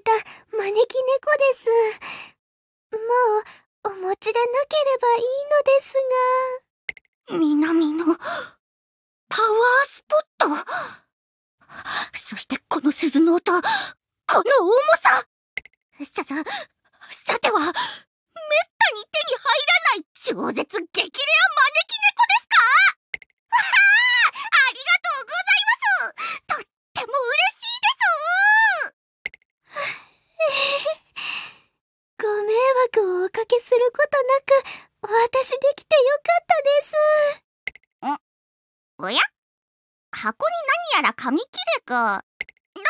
た招き猫です。もう、お持ちでなければいいのですが。南の、パワースポットそしてこの鈴の音、この重さささ、さては、めったに手に入らない超絶激レアかけすることなく、お渡しできてよかったです。んおや箱に何やら紙切れが。ロトー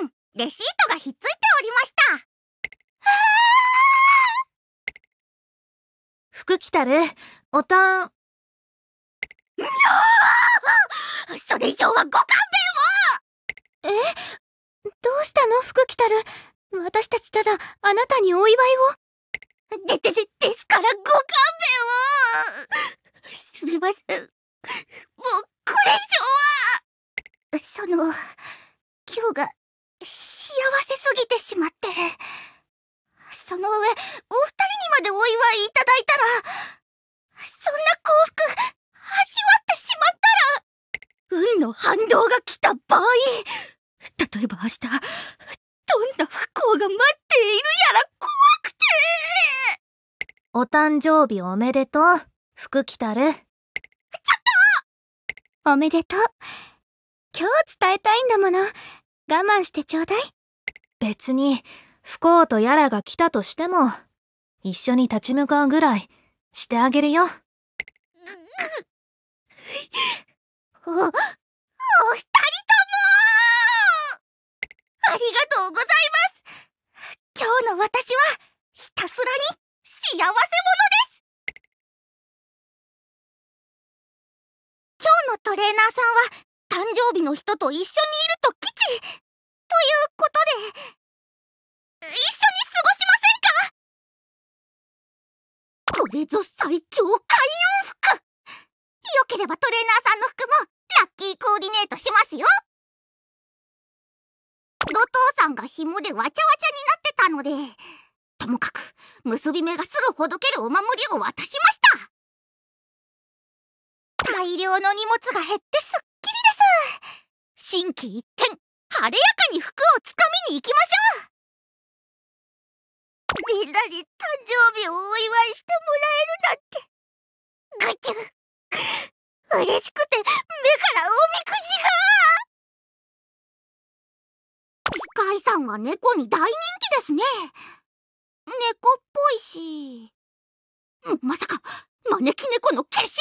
さん、レシートがひっついておりました。服着たる、おたん。にょーそれ以上はご勘弁をえどうしたの服着たる私たちただあなたにお祝いをで、で、で、ですからご勘弁をすみません。もう、これ以上はその、今日が幸せすぎてしまって。その上、お二人にまでお祝いいただいたら、そんな幸福、味わってしまったら、運の反動が来た場合、例えば明日、誕生日おめでとう。服着たる。ちょっとおめでとう。今日伝えたいんだもの。我慢してちょうだい。別に、不幸とやらが来たとしても、一緒に立ち向かうぐらい、してあげるよ。お、お二人ともありがとうございます今日の私は幸せ者です今日のトレーナーさんは誕生日の人と一緒にいると吉ということで一緒に過ごしませんかこれぞ最強開運服よければトレーナーさんの服もラッキーコーディネートしますよロトさんが紐でわちゃわちゃになってたのでともかく結び目がすぐほどけるお守りを渡しました大量の荷物が減ってすっきりです心機一転晴れやかに服をつかみに行きましょうみんなに誕生日をお祝いしてもらえるなんてガチュ嬉しくて目からおみくじが機械さんは猫に大人気ですね猫っぽいしまさか招き猫の化身で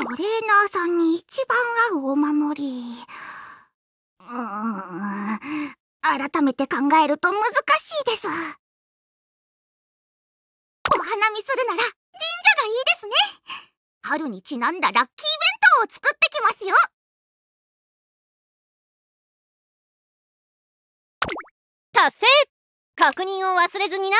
はトレーナーさんに一番合うお守りうーん改めて考えると難しいですお花見するなら神社がいいですね春にちなんだラッキー弁当を作ってきますよ達成確認を忘れずにな